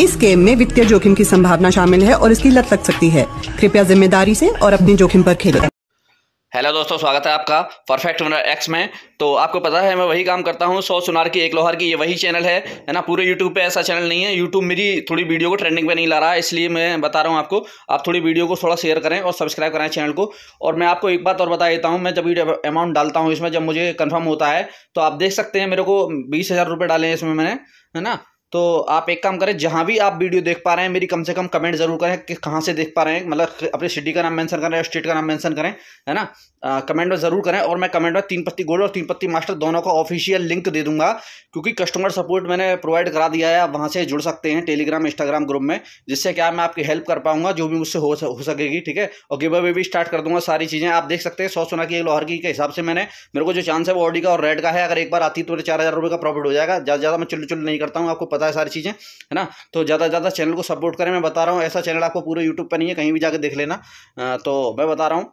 इस गेम में वित्तीय जोखिम की संभावना शामिल है और इसकी लत लग सकती है कृपया जिम्मेदारी से और अपने जोखिम पर खेले हेलो दोस्तों स्वागत है आपका परफेक्ट विनर एक्स में तो आपको पता है मैं वही काम करता हूँ सौ सुनार की एक लोहार की ये वही चैनल है है ना पूरे यूट्यूब पे ऐसा चैनल नहीं है यूट्यूब मेरी थोड़ी वीडियो को ट्रेंडिंग पे नहीं ला रहा है इसलिए मैं बता रहा हूँ आपको आप थोड़ी वीडियो को थोड़ा शेयर करें और सब्सक्राइब करें चैनल को और मैं आपको एक बात और बता देता हूँ मैं जब अमाउंट डालता हूँ इसमें जब मुझे कन्फर्म होता है तो आप देख सकते हैं मेरे को बीस डाले हैं इसमें मैंने है ना तो आप एक काम करें जहाँ भी आप वीडियो देख पा रहे हैं मेरी कम से कम कमेंट जरूर करें कि कहाँ से देख पा रहे हैं मतलब अपने सिटी का नाम मेंशन करें स्टेट का नाम मेंशन करें है ना आ, कमेंट में ज़रूर करें और मैं कमेंट में तीन पत्ती गोल्ड और तीन पत्ती मास्टर दोनों का ऑफिशियल लिंक दे दूंगा क्योंकि कस्टमर सपोर्ट मैंने प्रोवाइड करा दिया है आप वहाँ से जुड़ सकते हैं टेलीग्राम इंस्टाग्राम ग्रुप में जिससे क्या मैं आपकी हेल्प कर पाऊंगा जो भी मुझसे हो हो सकेगी ठीक है और गिव अवे भी स्टार्ट कर दूंगा सारी चीज़ें आप देख सकते हैं सौ सोना की लोहर की के हिसाब से मैंने मेरे को जो चांस है वो ऑडी का और रेड का है अगर एक बार आती तो मेरे चार हज़ार रुपये का प्रॉफिट हो जाएगा ज़्यादा ज़्यादा मैं चुल्ल चुल्ल नहीं करता हूँ आपको पता पता है सारी चीज़ें है ना तो ज़्यादा से ज़्यादा चैनल को सपोर्ट करें मैं बता रहा हूँ ऐसा चैनल आपको पूरे यूट्यूब पर नहीं है कहीं भी जाकर देख लेना तो मैं बता रहा हूँ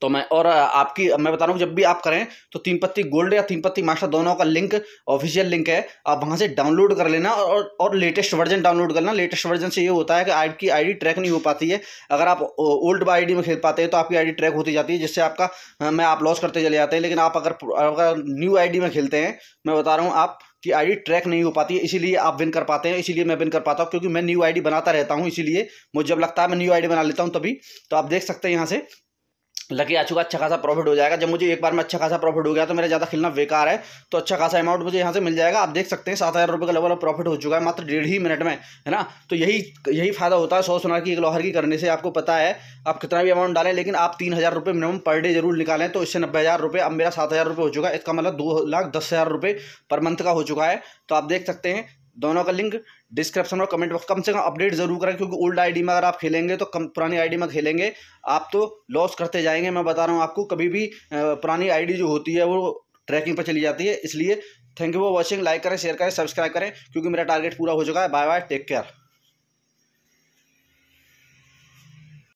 तो मैं और आपकी मैं बता रहा हूँ जब भी आप करें तो तीन पत्ती गोल्ड या तीन पत्ती मास्टर दोनों का लिंक ऑफिशियल लिंक है आप वहाँ से डाउनलोड कर लेना और और लेटेस्ट वर्जन डाउनलोड करना लेटेस्ट वर्जन से ये होता है कि आपकी आई ट्रैक नहीं हो पाती है अगर आप ओल्ड आई में खेल पाते हैं तो आपकी आई ट्रैक होती जाती है जिससे आपका मैं आप लॉस करते चले जाते हैं लेकिन आप अगर अगर न्यू आई में खेलते हैं मैं बता रहा हूँ आप कि आईडी ट्रैक नहीं हो पाती है इसीलिए आप विन कर पाते हैं इसीलिए मैं विन कर पाता हूँ क्योंकि मैं न्यू आईडी बनाता रहता हूँ इसीलिए मुझे जब लगता है मैं न्यू आईडी बना लेता हूँ तभी तो आप देख सकते हैं यहाँ से लकी आ चुका अच्छा खासा प्रॉफिट हो जाएगा जब मुझे एक बार में अच्छा खासा प्रॉफिट हो गया तो मेरा ज़्यादा खेलना बेकार है तो अच्छा खासा अमाउंट मुझे यहाँ से मिल जाएगा आप देख सकते हैं सात हज़ार रुपये का लेवल ऑफ प्रॉफिट हो चुका है मात्र डेढ़ ही मिनट में है ना तो यही यही फायदा होता है सौ सोनार की एक लोहर की करने से आपको पता है आप कितना भी अमाउंट डालें लेकिन आप तीन हज़ार रुपये मिनिमम पर डे जरूर निकालें तो इससे नब्बे हज़ार रुपये अब मेरा सात हज़ार रुपये हो चुका है इसका मतलब दो लाख दस हज़ार रुपये पर मंथ का हो चुका है तो आप देख सकते हैं दोनों का लिंक डिस्क्रिप्शन और कमेंट बॉक्स कम से कम अपडेट जरूर करें क्योंकि ओल्ड आईडी में अगर आप खेलेंगे तो कम पुरानी आईडी में खेलेंगे आप तो लॉस करते जाएंगे मैं बता रहा हूँ आपको कभी भी पुरानी आईडी जो होती है वो ट्रैकिंग पर चली जाती है इसलिए thank you for watching like करें शेयर करें सब्सक्राइब करें क्योंकि मेरा टारगेट पूरा हो चुका है बाय बाय टेक केयर